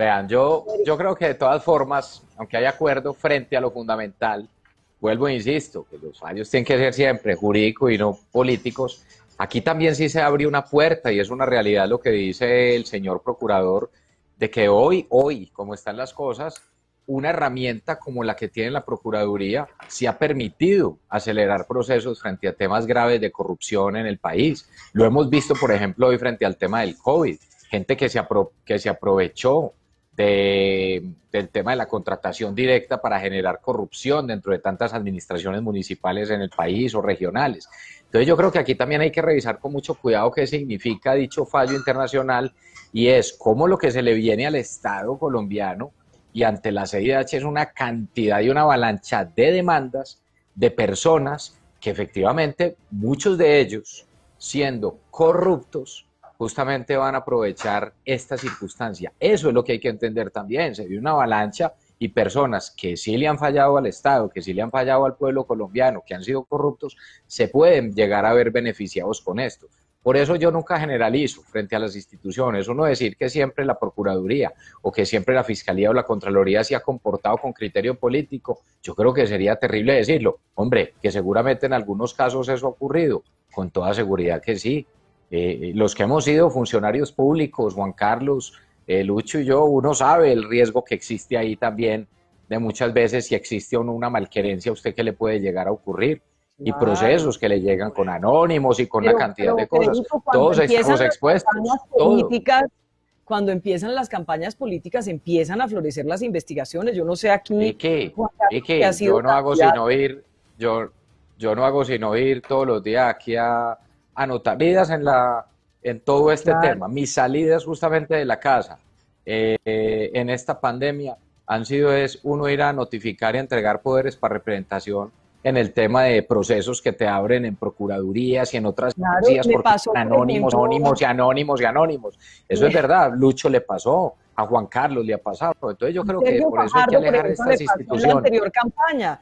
Vean, yo, yo creo que de todas formas, aunque hay acuerdo frente a lo fundamental, vuelvo e insisto, que los fallos tienen que ser siempre jurídicos y no políticos. Aquí también sí se abrió una puerta y es una realidad lo que dice el señor procurador, de que hoy, hoy, como están las cosas, una herramienta como la que tiene la Procuraduría sí ha permitido acelerar procesos frente a temas graves de corrupción en el país. Lo hemos visto, por ejemplo, hoy frente al tema del COVID, gente que se, que se aprovechó del tema de la contratación directa para generar corrupción dentro de tantas administraciones municipales en el país o regionales. Entonces yo creo que aquí también hay que revisar con mucho cuidado qué significa dicho fallo internacional y es cómo lo que se le viene al Estado colombiano y ante la CIDH es una cantidad y una avalancha de demandas de personas que efectivamente muchos de ellos siendo corruptos justamente van a aprovechar esta circunstancia. Eso es lo que hay que entender también. Se ve una avalancha y personas que sí le han fallado al Estado, que sí le han fallado al pueblo colombiano, que han sido corruptos, se pueden llegar a ver beneficiados con esto. Por eso yo nunca generalizo frente a las instituciones, uno decir que siempre la Procuraduría o que siempre la Fiscalía o la Contraloría se ha comportado con criterio político, yo creo que sería terrible decirlo. Hombre, que seguramente en algunos casos eso ha ocurrido, con toda seguridad que sí, eh, eh, los que hemos sido funcionarios públicos, Juan Carlos, eh, Lucho y yo, uno sabe el riesgo que existe ahí también de muchas veces si existe una malquerencia a usted que le puede llegar a ocurrir y procesos que le llegan con anónimos y con la una cantidad de cosas. todos estamos expuestos. Todo. Cuando empiezan las campañas políticas, empiezan a florecer las investigaciones. Yo no sé aquí. ¿Y qué? ¿Y Que yo no hago sino ir, yo, yo no hago sino ir todos los días aquí a, anotaridas en, la, en todo este tema. Mis salidas justamente de la casa eh, en esta pandemia han sido es uno ir a notificar y entregar poderes para representación en el tema de procesos que te abren en procuradurías y en otras claro, porque anónimos, anónimos y anónimos y anónimos. Eso es verdad, Lucho le pasó, a Juan Carlos le ha pasado. Entonces yo creo que por eso hay que alejar estas instituciones. la anterior campaña,